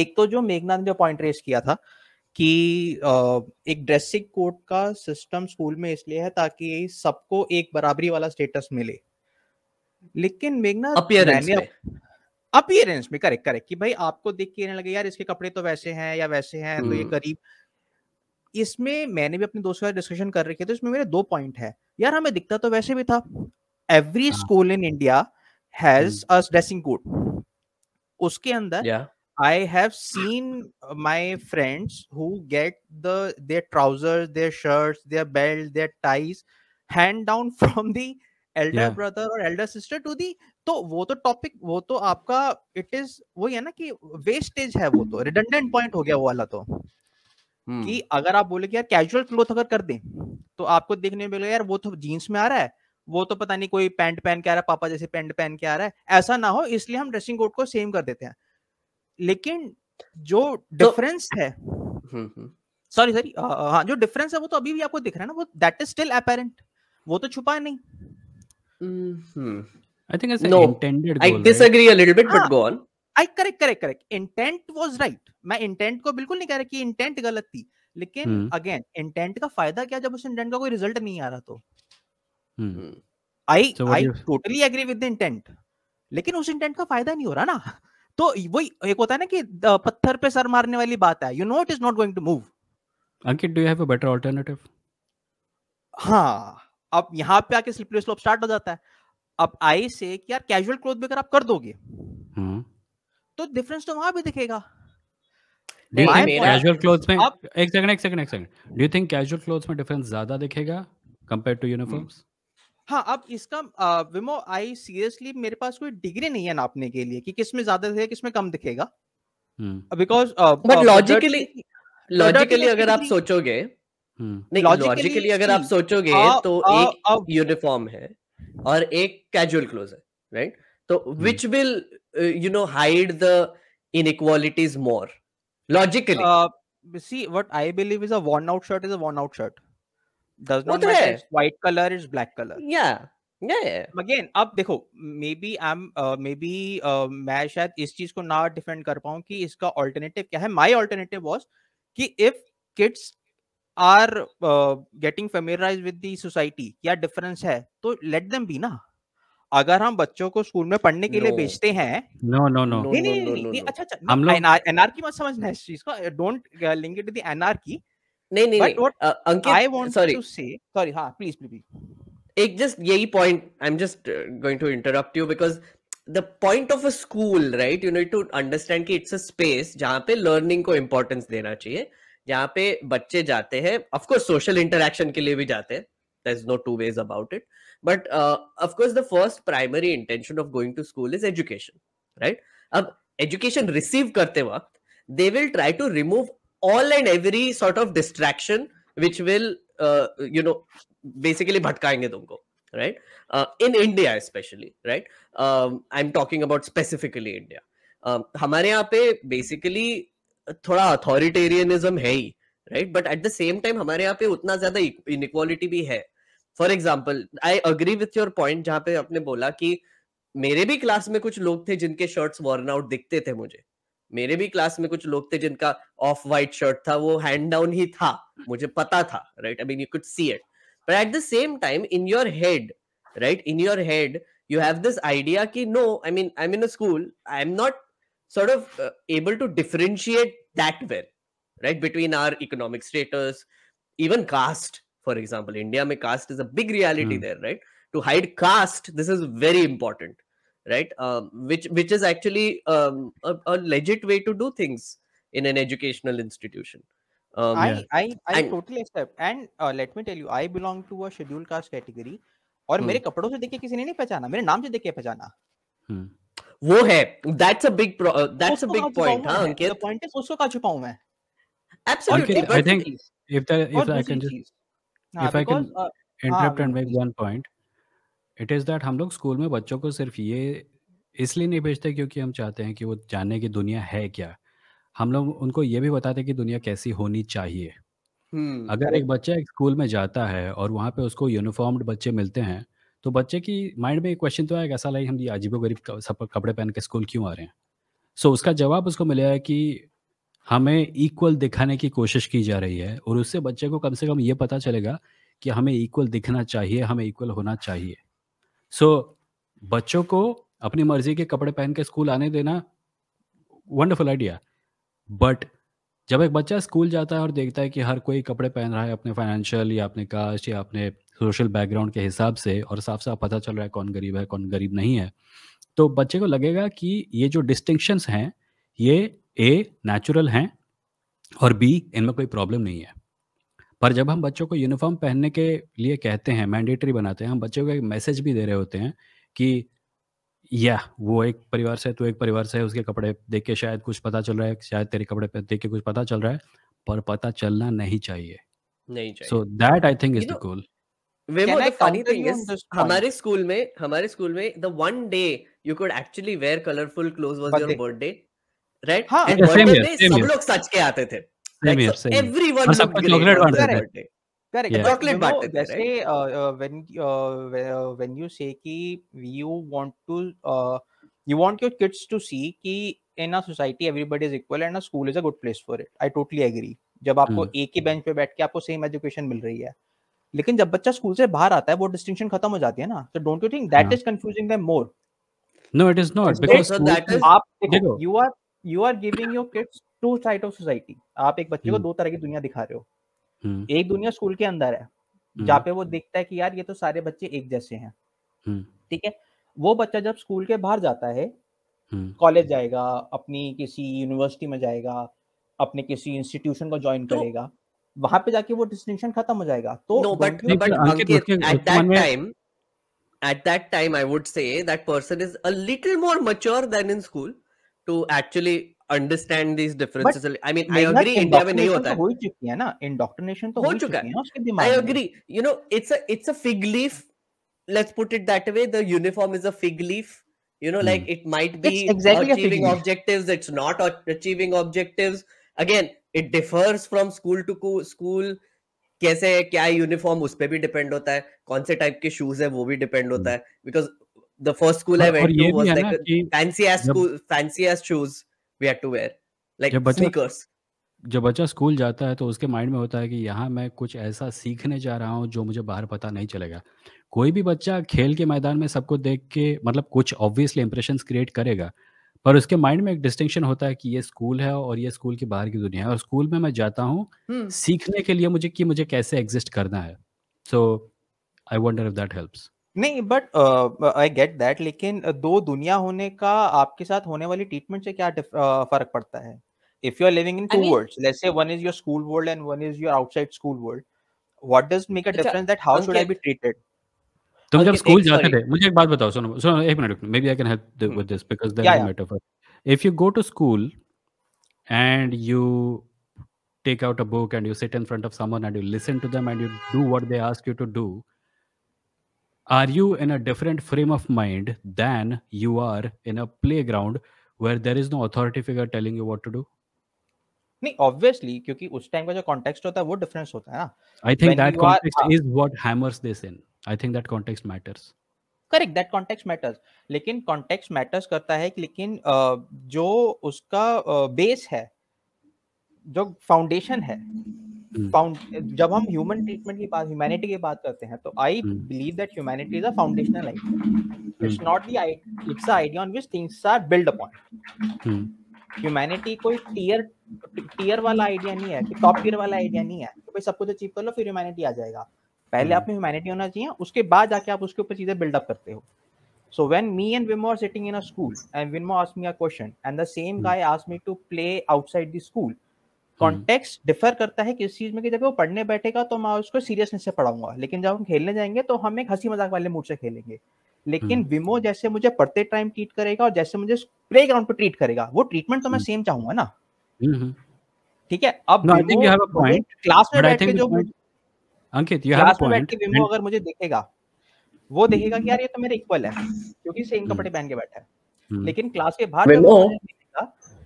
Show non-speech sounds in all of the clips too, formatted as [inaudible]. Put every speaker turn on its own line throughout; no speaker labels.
एक तो जो मेघनाथ ने पॉइंट रेस किया था कि एक ड्रेसिंग कोड का सिस्टम स्कूल में इसलिए है ताकि सबको एक बराबरी वाला स्टेटस मिले लेकिन मेघना अपियरेंस में करेक्ट करेक्ट कि भाई आपको देख के लगे यार इसके कपड़े तो वैसे हैं या वैसे हैं तो ये करीब हम्म। इसमें मैंने भी अपने दोस्तों से डिस्कशन कर रखी तो इसमें मेरे दो पॉइंट है यार हमें दिखता तो वैसे भी था every school in India has a dressing code उसके अंदर I have seen uh, my friends who get the their trousers, their shirts, their belt, their ties hand down [laughs] from the elder yeah. brother or elder sister to the तो वो तो topic वो तो आपका it is वही है ना कि वेस्टेज है वो तो रिडंडेंट पॉइंट हो गया वो वाला तो hmm. कि हम्म। अगर आप बोले कि यार कैजुअल क्लोथ अगर कर दें तो आपको देखने में यार वो तो जीन्स में आ रहा है वो तो पता नहीं कोई पैंट पहन के आ रहा है पापा जैसे पैंट पहन के आ रहा है ऐसा ना हो इसलिए हम ड्रेसिंग कोड को सेम कर देते हैं लेकिन जो डिफरेंस तो, है सॉरी हम्म, सॉरी हम्म। हाँ जो डिफरेंस है वो तो अभी भी आपको दिख रहा है ना वो दैट इज स्टिल अपेरेंट वो तो छुपा नहीं
I think it's intended I disagree a little bit but go on
I correct correct correct intent was right मैं इंटेंट को बिल्कुल नहीं कह रहा कि इंटेंट गलत थी लेकिन अगेन हम्म। इंटेंट का फायदा क्या जब उस इंटेंट का कोई रिजल्ट नहीं आ रहा तो I I totally agree with the intent लेकिन उस इंटेंट का फायदा नहीं हो रहा ना तो वही एक होता है ना कि पत्थर पे सर मारने वाली बात है you know it is not going to move
Ankit do you have a better alternative
हाँ अब यहाँ पे आके स्लिपरी स्लोप स्टार्ट हो जाता है अब आई से कि यार कैजुअल क्लोथ भी अगर आप कर दोगे हुँ.
हम्म। तो
डिफरेंस तो वहां भी दिखेगा
कैजुअल क्लोथ्स में एक सेकंड एक सेकंड एक second do you think casual clothes में डिफरेंस ज्यादा दिखेगा कंपेयर टू यूनिफॉर्म्स
हाँ अब इसका विमो आई सीरियसली मेरे पास कोई डिग्री नहीं है नापने के लिए कि किसमें ज्यादा दिखेगा किसमें कम दिखेगा बिकॉज बट लॉजिकली
लॉजिकली अगर आप
सोचोगे नहीं
लॉजिकली अगर आप सोचोगे तो एक यूनिफॉर्म है और एक कैजुअल क्लोज है राइट तो which will you know hide the inequalities
more logically uh, see what i believe is a worn out shirt is a worn out shirt does not तो matter white color is black color yeah again अब देखो may be I am maybe मैं शायद इस चीज को ना defend कर पाऊं कि इसका ऑल्टरनेटिव क्या है माय ऑल्टरनेटिव वाज कि if kids are getting familiarise with the society या डिफरेंस है तो लेट देम बी ना अगर हम बच्चों को स्कूल में पढ़ने के no. लिए भेजते हैं
नो नो नो नहीं नहीं अच्छा
अच्छा एनआर की मत समझना इस चीज का don't link it to NR की स्पेस हाँ,
uh, जहां पे लर्निंग को इंपॉर्टेंस देना चाहिए जहां पे बच्चे जाते हैं ऑफ सोशल इंटरेक्शन के लिए भी जाते हैं first primary intention of going to school is education right अब एजुकेशन रिसीव करते वक्त they will try to remove all and every sort of distraction which will uh, you know basically bhatkayenge tumko right uh, in india especially right um, i'm talking about specifically india um, हमारे यहाँ पे basically थोड़ा authoritarianism है ही right but at the same time हमारे यहाँ पे उतना ज्यादा इनक्वालिटी भी है for example I agree with your point जहाँ पे आपने बोला कि मेरे भी क्लास में कुछ लोग थे जिनके शर्ट्स वॉर्न आउट दिखते थे मुझे मेरे भी क्लास में कुछ लोग थे जिनका ऑफ व्हाइट शर्ट था वो हैंड डाउन ही था मुझे पता था right I mean you could see it but at the same time in your head right in your head you have this idea कि no I mean I mean school I am not sort of able to differentiate that well right between our economic status even caste for example India में caste is a reality there right to hide caste this is very important right um, which which is actually um, a, a, legit way to do
things in an educational institution um, I, yeah. I i totally accept and uh, let me tell you i belong to a scheduled caste category और hmm. मेरे कपड़ों से देख किसी ने नहीं पहचाना मेरे नाम से देख पहचाना hmm. वो है that's a big that's a big point हां अंकित द पॉइंट इज उसको कहां छुपाऊं मैं absolutely I think
if that if i can just if i can interrupt and make one point it is that हम लोग school में बच्चों को सिर्फ ये इसलिए नहीं भेजते क्योंकि हम चाहते हैं कि वो जानने की दुनिया है क्या हम लोग उनको ये भी बताते हैं कि दुनिया कैसी होनी चाहिए हम्म। अगर एक बच्चा एक स्कूल में जाता है और वहाँ पे उसको यूनिफॉर्म्ड बच्चे मिलते हैं तो बच्चे की माइंड में एक क्वेश्चन तो आएगा ऐसा ये हम ये अजीबो गरीब सब कपड़े पहन के स्कूल क्यों आ रहे हैं सो उसका जवाब उसको मिलेगा कि हमें इक्वल दिखाने की कोशिश की जा रही है और उससे बच्चे को कम से कम ये पता चलेगा कि हमें इक्वल दिखना चाहिए हमें इक्वल होना चाहिए सो so, बच्चों को अपनी मर्जी के कपड़े पहन के स्कूल आने देना वंडरफुल आइडिया बट जब एक बच्चा स्कूल जाता है और देखता है कि हर कोई कपड़े पहन रहा है अपने फाइनेंशियल या अपने कास्ट या अपने सोशल बैकग्राउंड के हिसाब से और साफ साफ पता चल रहा है कौन गरीब है कौन गरीब नहीं है तो बच्चे को लगेगा कि ये जो डिस्टिंक्शंस हैं ये ए नेचुरल हैं और बी इनमें कोई प्रॉब्लम नहीं है पर जब हम बच्चों को यूनिफॉर्म पहनने के लिए कहते हैं मैंडेटरी बनाते हैं हम बच्चों को एक मैसेज भी दे रहे होते हैं कि या वो एक परिवार से है तो एक परिवार से है उसके कपड़े देख के शायद कुछ पता चल रहा है शायद तेरे कपड़े पे देख के कुछ पता चल रहा है पर पता चलना नहीं चाहिए नहीं चाहिए so that I think is the goal
Vemo, the funny thing is, हमारे स्कूल में हमारे स्कूल में the one day you could actually wear colourful clothes was your birthday right हाँ, and
अच्छा, सब लोग
सच के आते थे.
हाँ, school
is a good place for it I totally agree जब आपको हम्म। एक बेंच पे बैठ के आपको सेम एजुकेशन मिल रही है लेकिन जब बच्चा स्कूल से बाहर आता है वो डिस्टिंक्शन खत्म हो जाती है ना तो don't you think that is confusing more
no it is not because
you are you are giving your kids two side of society आप एक बच्चे को हम्म। दो तरह की दुनिया दिखा रहे हो हम्म। एक दुनिया स्कूल के अंदर है
हम्म। जहाँ पे
वो देखता है कि यार ये तो सारे बच्चे एक जैसे हैं ठीक है वो बच्चा जब स्कूल के बाहर जाता है कॉलेज जाएगा अपनी किसी यूनिवर्सिटी में जाएगा अपने किसी इंस्टीट्यूशन को ज्वाइन तो करेगा वहां पे जाके वो डिस्टिंक्शन खत्म हो जाएगा तो but but at that time at that time I would say
that person is a little more mature than in school to actually understand
this differences I mean, I agree. India में नहीं होता है हो चुकी है ना indoctrination तो हो चुका है
I agree you know it's a it's a fig leaf let's put it that way the uniform is a fig leaf you know like hmm. it might be exactly achieving objectives it's not achieving objectives again it differs from school to school कैसे है क्या uniform उस पर भी depend होता है कौन से टाइप के शूज है वो भी डिपेंड होता hmm. है because the first school I went to was like fancy ass school, fancy ass shoes we had to wear,
like sneakers. जब बच्चा स्कूल जाता है तो उसके माइंड में होता है कि यहाँ मैं कुछ ऐसा सीखने जा रहा हूँ जो मुझे बाहर पता नहीं चलेगा कोई भी बच्चा खेल के मैदान में सबको देख के मतलब कुछ ऑब्वियसली इंप्रेशन क्रिएट करेगा पर उसके माइंड में एक डिस्टिंक्शन होता है कि ये स्कूल है और ये स्कूल के बाहर की दुनिया है और स्कूल में मैं जाता हूँ हम्म। सीखने के लिए मुझे कि मुझे कैसे एग्जिस्ट करना है so I wonder if that helps
नहीं बट आई गेट दैट लेकिन दो दुनिया होने का आपके साथ होने वाली ट्रीटमेंट से क्या uh, फर्क पड़ता है if you are living in two worlds let's say one is your school world and one is your outside school world what does make a difference that how should I be treated तुम जब school जाते थे
मुझे एक बात बताओ सुनो सुनो एक minute may B I can help with this because there is a matter for if you go to school and you take out a book and you sit in front of someone and you listen to them and you do what they ask you to do are you in a different frame of mind than you are in a playground where there is no authority figure telling you what to do
नहीं obviously क्योंकि उस time का context होता है वो difference होता I think that context is
what hammers this in I think that context matters
correct that context matters लेकिन context matters करता है कि लेकिन जो उसका बेस है जो फाउंडेशन है फाउंड hmm. जब हम ह्यूमन ट्रीटमेंट की बात ह्यूमैनिटी की बात करते हैं तो I believe that humanity is a foundational idea it's not the it's a idea on which things are build upon humanity कोई टियर टियर वाला आइडिया नहीं है कि टॉप टियर वाला आइडिया नहीं है कि भाई सब कुछ अचीव कर लो फिर ह्यूमैनिटी आ जाएगा पहले आप में ह्यूमैनिटी होना चाहिए उसके बाद जाके आप उसके ऊपर चीजें बिल्ड अप करते हो so when me and Vimo are sitting in a school and Vimo ask me a question and the same guy ask me to play outside the school context differ करता है किस चीज में कि जब वो पढ़ने बैठेगा तो मैं उसको सीरियसनेस से पढ़ाऊंगा लेकिन जब हम खेलने जाएंगे तो हम एक हंसी मजाक वाले मूड से खेलेंगे लेकिन हम्म। विमो जैसे मुझे पढ़ते टाइम ट्रीट करेगा और जैसे मुझे प्ले ग्राउंड पे ट्रीट करेगा वो ट्रीटमेंट तो मैं सेम हम्म। चाहूंगा ना हम्म, ठीक है
अब क्लास में बैठ के जो Ankit you have a point Vimo अगर
मुझे देखेगा वो देखेगा कि यार ये तो मेरे इक्वल है क्योंकि सेम कपड़े पहन के बैठा है लेकिन क्लास के बाहर विमो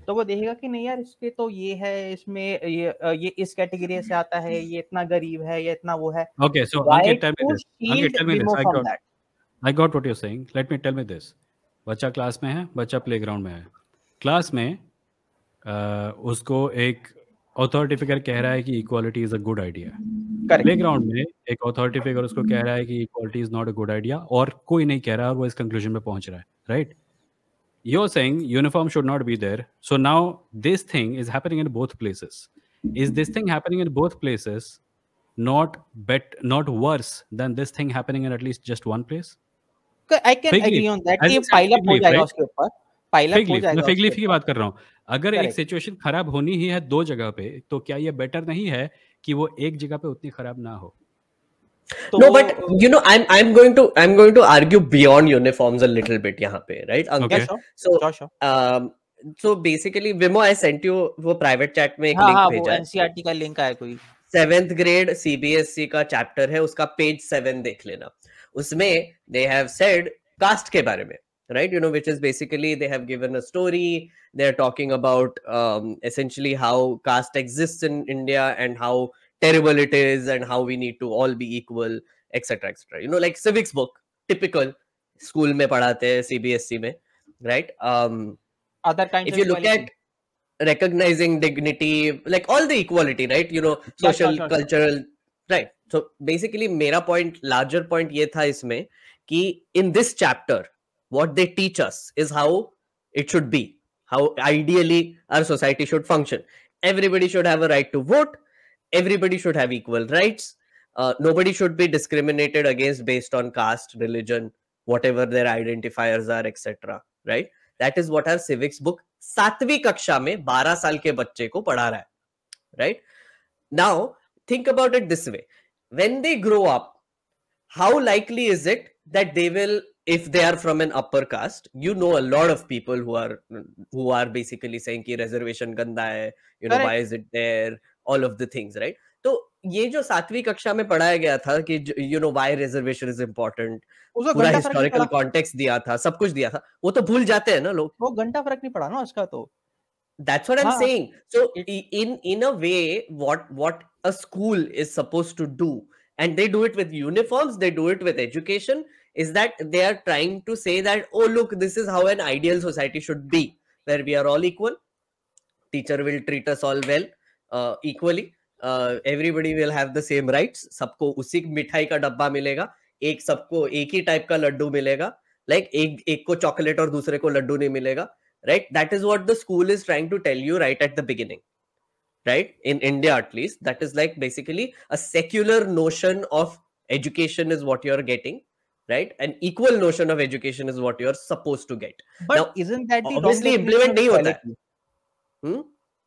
तो वो देखेगा कि नहीं यार इसके तो ये है इसमें ये ये इस कैटेगरी से [laughs] आता है ये इतना गरीब है ये इतना वो है okay so I tell me this I tell me this I got
I got what you are saying let me tell me this बच्चा क्लास में है बच्चा प्लेग्राउंड में है क्लास में uh, उसको एक अथॉरिटी फिगर कह रहा है कि equality is a good idea playground में एक अथॉरिटी फिगर उसको कह रहा है कि equality is not a good idea और कोई नहीं कह रहा और वो इस कंक्लूजन में पहुंच रहा है right right? you're saying uniform should not be there so now this thing is happening in both places is this thing happening in both places not bet not worse than this thing happening in at least just one place
i can fig agree on that ki pile up हो जाएगा उसके ऊपर pile up हो जाएगा fig leaf
की बात कर रहा हूँ अगर एक सिचुएशन खराब होनी ही है दो जगह पे तो क्या ये बेटर नहीं है कि वो एक जगह पे उतनी खराब ना हो
तो no but you know i'm i'm going to i'm going to argue beyond uniforms a little bit yahan pe right Ankit? Okay. Yeah, sure. so sure, sure. um so basically Vimo I sent you वो private chat में एक हाँ, link हाँ, भेजा है
NCRT का link आया कोई
सेवेंथ ग्रेड सीबीएसई का चैप्टर है उसका पेज सेवन देख लेना उसमें दे हैव सेड कास्ट के बारे में right you know which is basically they have given a story they're talking about um, essentially how caste exists in india and how terrible it is and how we need to all be equal etc etc you know like civics book typical school mein padhate cbsc mein right um other kinds if you look equality. at recognizing dignity like all the equality right you know social sure, sure, cultural right so basically mera point larger point ye tha isme ki in this chapter what they teach us is how it should be how ideally our society should function everybody should have a right to vote everybody should have equal rights. Uh, nobody should be discriminated against based on caste, religion, whatever their identifiers are, etc. Right? That is what our civics book Satvi कक्षा में 12 साल के बच्चे को पढ़ा रहा है right now think about it this when they grow up, how likely is it that they will, if they are from an upper caste, you know a lot of people who are who are basically saying ki reservation ganda hai, you know, why is it there? All of the things, right? So, ये जो सातवीं कक्षा में पढ़ाया गया था कि you know why reservation is important
पूरा हिस्टोरिकल
कॉन्टेक्स्ट दिया था सब कुछ दिया था वो तो भूल जाते हैं ना लोग वो घंटा फर्क नहीं पड़ा ना तो that's what i'm saying so in in a way what what a school is supposed to do and they do it with uniforms they do it with education is that they are trying to say that oh look this is how an ideal society should be where we are all equal teacher will treat us all well Equally, everybody will have the same rights. सबको उसी मिठाई का डब्बा मिलेगा एक सबको एक ही type का लड्डू मिलेगा like, एक एक को चॉकलेट और दूसरे को लड्डू नहीं मिलेगा right that is what the school is trying to tell you right at the right in india at least that is like basically a secular notion of education is what you're getting right an equal notion of education is what you're supposed to get
but isn't that the obviously implement hmm?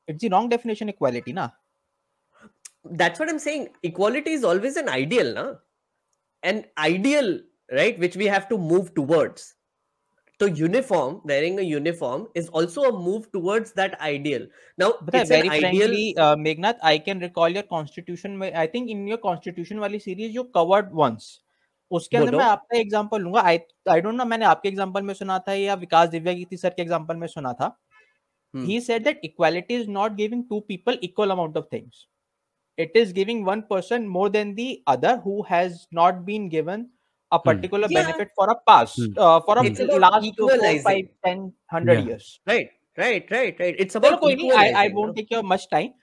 it's the wrong definition equality na that's what i'm saying equality is always an ideal na an ideal right which we have to move towards so uniform wearing a uniform is also a move towards that ideal now but it's very an ideal... frankly
uh, Meghnath, i can recall your constitution i think in your constitution wali series you covered once उसके अंदर मैं आपका example लूंगा आई I don't know मैंने आपके example में सुना था या विकास दिव्या की थी सर के एग्जांपल में सुना था Hmm. He said that equality is not giving two people equal amount of things. It is giving one person more than the other who has not been given a hmm. particular hmm. yeah. benefit for a past, hmm. uh, for a it's last two, four, five, 100 yeah. years. Right, right, right, right. It's about. I, I won't take your much time.